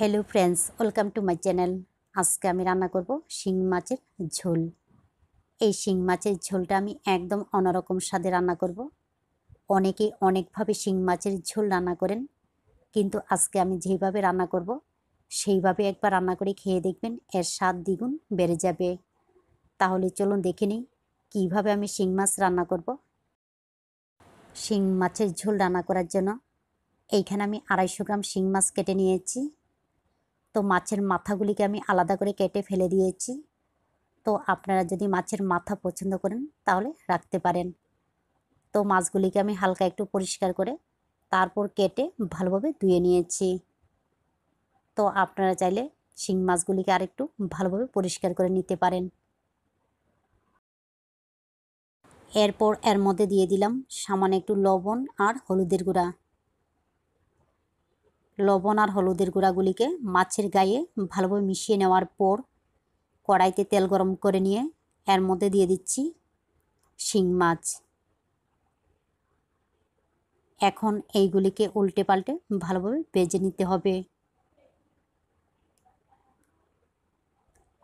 hello friends welcome to my channel আজকে আমি রান্না করব শিং মাছের ঝোল এই শিং মাছের ঝোলটা আমি একদম অন্যরকম স্বাদে রান্না করব অনেকে অনেকভাবে শিং মাছের ঝোল রান্না করেন কিন্তু আজকে আমি যেভাবে রান্না করব সেইভাবে একবার রান্না করে খেয়ে দেখবেন এর স্বাদ দ্বিগুণ বেড়ে যাবে তাহলে চলুন দেখে নিই কীভাবে আমি শিং মাছ রান্না করব শিং মাছের ঝোল রান্না করার জন্য এইখানে আমি আড়াইশো গ্রাম শিং মাছ কেটে নিয়েছি তো মাছের মাথাগুলিকে আমি আলাদা করে কেটে ফেলে দিয়েছি তো আপনারা যদি মাছের মাথা পছন্দ করেন তাহলে রাখতে পারেন তো মাছগুলিকে আমি হালকা একটু পরিষ্কার করে তারপর কেটে ভালোভাবে ধুয়ে নিয়েছি তো আপনারা চাইলে শিং মাছগুলিকে আরেকটু ভালোভাবে পরিষ্কার করে নিতে পারেন এরপর এর মধ্যে দিয়ে দিলাম সামান্য একটু লবণ আর হলুদের গুঁড়া লবণ আর হলুদের গুঁড়াগুলিকে মাছের গায়ে ভালোভাবে মিশিয়ে নেওয়ার পর কড়াইতে তেল গরম করে নিয়ে এর মধ্যে দিয়ে দিচ্ছি শিং মাছ এখন এইগুলিকে উল্টে পাল্টে ভালোভাবে ভেজে নিতে হবে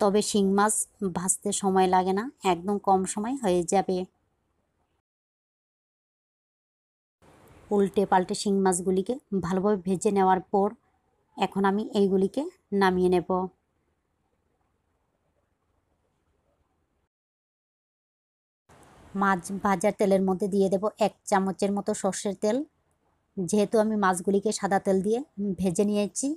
তবে শিং মাছ ভাজতে সময় লাগে না একদম কম সময় হয়ে যাবে উল্টে পাল্টে শিং মাছগুলিকে ভালোভাবে ভেজে নেওয়ার পর এখন আমি এইগুলিকে নামিয়ে নেব মাছ ভাজার তেলের মধ্যে দিয়ে দেব এক চামচের মতো সর্ষের তেল যেহেতু আমি মাছগুলিকে সাদা তেল দিয়ে ভেজে নিয়েছি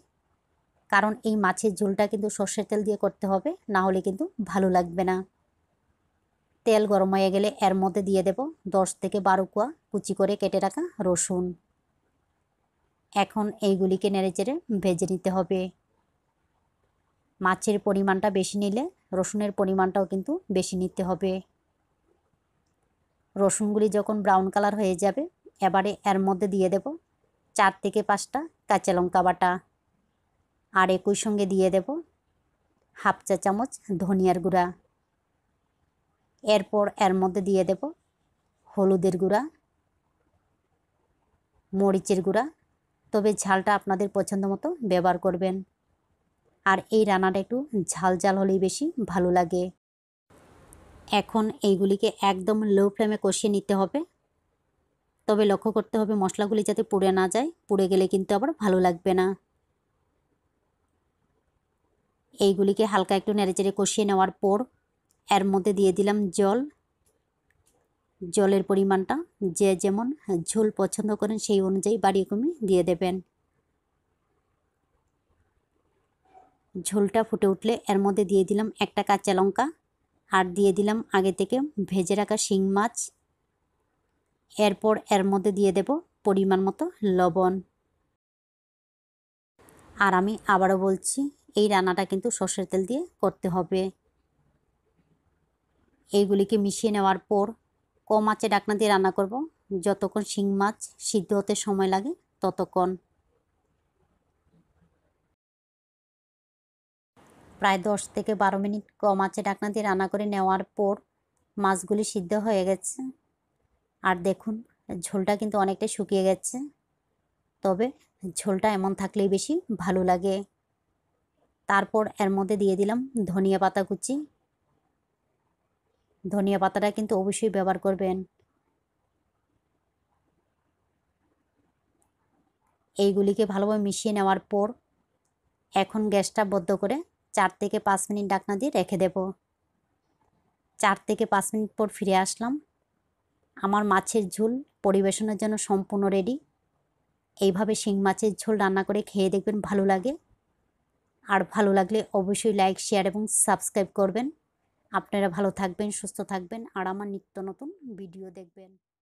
কারণ এই মাছের ঝোলটা কিন্তু সর্ষের তেল দিয়ে করতে হবে না হলে কিন্তু ভালো লাগবে না তেল গরম হয়ে গেলে এর মধ্যে দিয়ে দেব দশ থেকে বারো কুয়া কুচি করে কেটে রাখা রসুন এখন এইগুলিকে নেড়ে চেড়ে ভেজে নিতে হবে মাছের পরিমাণটা বেশি নিলে রসুনের পরিমাণটাও কিন্তু বেশি নিতে হবে রসুনগুলি যখন ব্রাউন কালার হয়ে যাবে এবারে এর মধ্যে দিয়ে দেব চার থেকে পাঁচটা কাঁচা লঙ্কা বাটা আর একই সঙ্গে দিয়ে দেব হাফ চা চামচ ধনিয়ার গুঁড়া এরপর এর মধ্যে দিয়ে দেব হলুদের গুঁড়া মরিচের গুঁড়া তবে ঝালটা আপনাদের পছন্দ মতো ব্যবহার করবেন আর এই রান্নাটা একটু ঝাল ঝাল হলেই বেশি ভালো লাগে এখন এইগুলিকে একদম লো ফ্লেমে কষিয়ে নিতে হবে তবে লক্ষ্য করতে হবে মশলাগুলি যাতে পুড়ে না যায় পুড়ে গেলে কিন্তু আবার ভালো লাগবে না এইগুলিকে হালকা একটু নেড়েচেড়ে কষিয়ে নেওয়ার পর এর মধ্যে দিয়ে দিলাম জল জলের পরিমাণটা যে যেমন ঝোল পছন্দ করেন সেই অনুযায়ী বাড়িয়ে কমিয়ে দিয়ে দেবেন ঝোলটা ফুটে উঠলে এর মধ্যে দিয়ে দিলাম একটা কাঁচা লঙ্কা আর দিয়ে দিলাম আগে থেকে ভেজে রাখা শিং মাছ এরপর এর মধ্যে দিয়ে দেব পরিমাণ মতো লবণ আর আমি আবারও বলছি এই রান্নাটা কিন্তু সর্ষের তেল দিয়ে করতে হবে এইগুলিকে মিশিয়ে নেওয়ার পর কম আঁচে ডাকনা দিয়ে রান্না করব যতক্ষণ শিং মাছ সিদ্ধ হতে সময় লাগে ততক্ষণ প্রায় দশ থেকে বারো মিনিট কম আঁচে ডাকনা দিয়ে রান্না করে নেওয়ার পর মাছগুলি সিদ্ধ হয়ে গেছে আর দেখুন ঝোলটা কিন্তু অনেকটাই শুকিয়ে গেছে তবে ঝোলটা এমন থাকলেই বেশি ভালো লাগে তারপর এর মধ্যে দিয়ে দিলাম ধনিয়া পাতা কুচি ধনিয়া পাতাটা কিন্তু অবশ্যই ব্যবহার করবেন এইগুলিকে ভালোভাবে মিশিয়ে নেওয়ার পর এখন গ্যাসটা বদ্ধ করে চার থেকে পাঁচ মিনিট ডাকনা দিয়ে রেখে দেব চার থেকে পাঁচ মিনিট পর ফিরে আসলাম আমার মাছের ঝোল পরিবেশনের জন্য সম্পূর্ণ রেডি এইভাবে শিং মাছের ঝোল রান্না করে খেয়ে দেখবেন ভালো লাগে আর ভালো লাগলে অবশ্যই লাইক শেয়ার এবং সাবস্ক্রাইব করবেন আপনারা ভালো থাকবেন সুস্থ থাকবেন আর আমার নিত্য নতুন ভিডিও দেখবেন